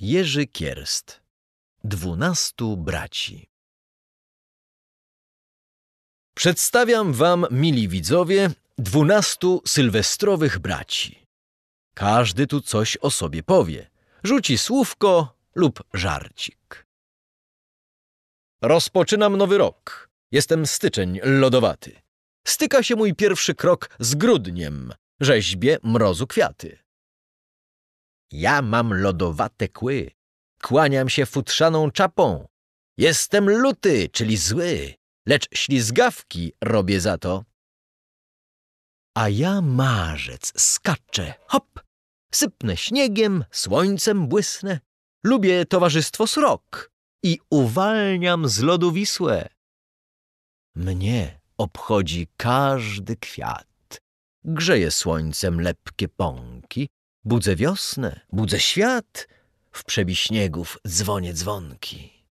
Jerzy Kierst Dwunastu braci Przedstawiam wam, mili widzowie, dwunastu sylwestrowych braci. Każdy tu coś o sobie powie, rzuci słówko lub żarcik. Rozpoczynam nowy rok. Jestem styczeń lodowaty. Styka się mój pierwszy krok z grudniem, rzeźbie mrozu kwiaty. Ja mam lodowate kły. Kłaniam się futrzaną czapą. Jestem luty, czyli zły, lecz ślizgawki robię za to. A ja marzec, skaczę, hop, sypnę śniegiem, słońcem błysnę. Lubię towarzystwo srok i uwalniam z lodu Wisłę. Mnie obchodzi każdy kwiat. Grzeje słońcem lepkie pąki, Budzę wiosnę, budzę świat, w przebiśniegów dzwonie dzwonki.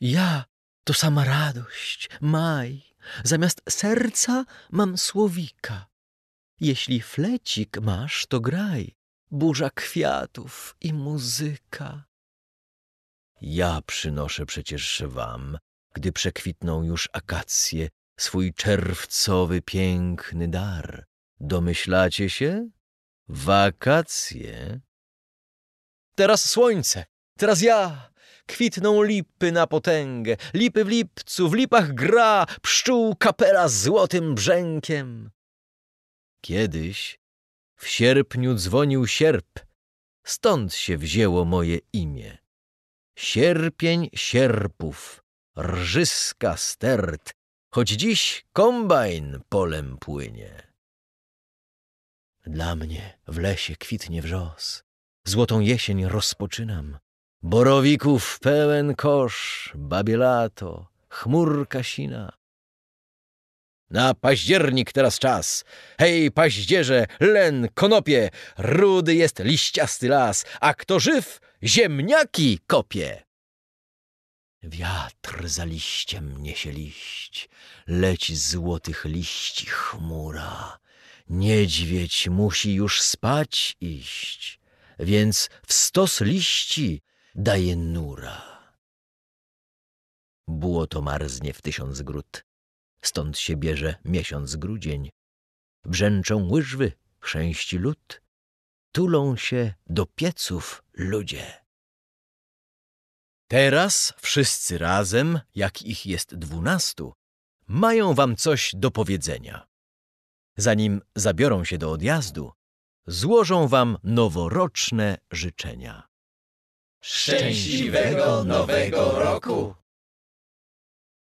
Ja to sama radość, maj, zamiast serca mam słowika. Jeśli flecik masz, to graj, burza kwiatów i muzyka. Ja przynoszę przecież wam, gdy przekwitną już akacje, swój czerwcowy piękny dar. Domyślacie się? Wakacje? Teraz słońce, teraz ja. Kwitną lipy na potęgę, lipy w lipcu, w lipach gra, pszczół kapela z złotym brzękiem. Kiedyś w sierpniu dzwonił sierp, stąd się wzięło moje imię. Sierpień sierpów, rżyska stert, choć dziś kombajn polem płynie. Dla mnie w lesie kwitnie wrzos, złotą jesień rozpoczynam. Borowików pełen kosz, babie lato, chmurka sina. Na październik teraz czas. Hej, paździerze, len, konopie, rudy jest liściasty las, a kto żyw, ziemniaki kopie. Wiatr za liściem niesie liść, leć z złotych liści chmura. Niedźwiedź musi już spać iść, więc w stos liści daje nura. Błoto marznie w tysiąc gród, stąd się bierze miesiąc grudzień. Brzęczą łyżwy, chrzęści lód, tulą się do pieców ludzie. Teraz wszyscy razem, jak ich jest dwunastu, mają wam coś do powiedzenia zanim zabiorą się do odjazdu, złożą wam noworoczne życzenia. Szczęśliwego Nowego Roku!